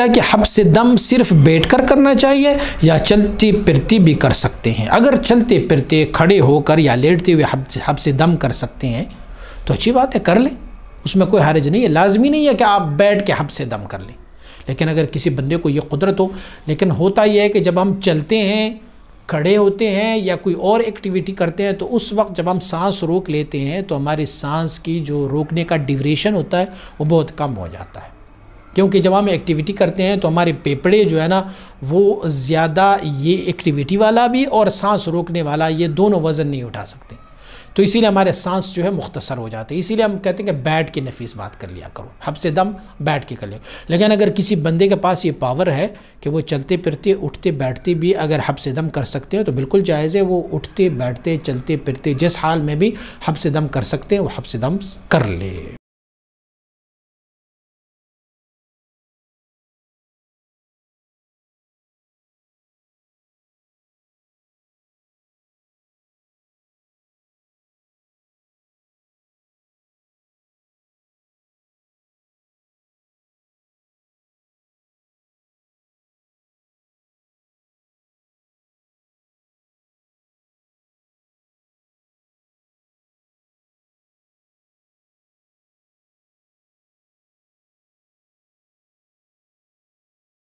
कि हब से दम सिर्फ बैठकर करना चाहिए या चलते फिरते भी कर सकते हैं अगर चलते फिरते खड़े होकर या लेटते हुए हब हब से दम कर सकते हैं तो अच्छी बात है कर लें उसमें कोई हारज नहीं है लाजमी नहीं है कि आप बैठ के हब से दम कर लें लेकिन अगर किसी बंदे को ये कुदरत हो लेकिन होता यह है कि जब हम चलते हैं खड़े होते हैं या कोई और एक्टिविटी करते हैं तो उस वक्त जब हम सांस रोक लेते हैं तो हमारी सांस की जो रोकने का डिवरेशन होता है वो बहुत कम हो जाता है क्योंकि जब हम एक्टिविटी करते हैं तो हमारे पेपड़े जो है ना वो ज़्यादा ये एक्टिविटी वाला भी और सांस रोकने वाला ये दोनों वज़न नहीं उठा सकते तो इसीलिए हमारे सांस जो है मुख्तसर हो जाते हैं इसीलिए हम कहते हैं कि बैठ के नफीस बात कर लिया करो हब से दम बैठ के कर लिया लेकिन अगर किसी बंदे के पास ये पावर है कि वो चलते फिरते उठते बैठते भी अगर हब से दम कर सकते हैं तो बिल्कुल जायज़ है वो उठते बैठते चलते फिरते जिस हाल में भी हब से दम कर सकते हैं वो हब से दम कर ले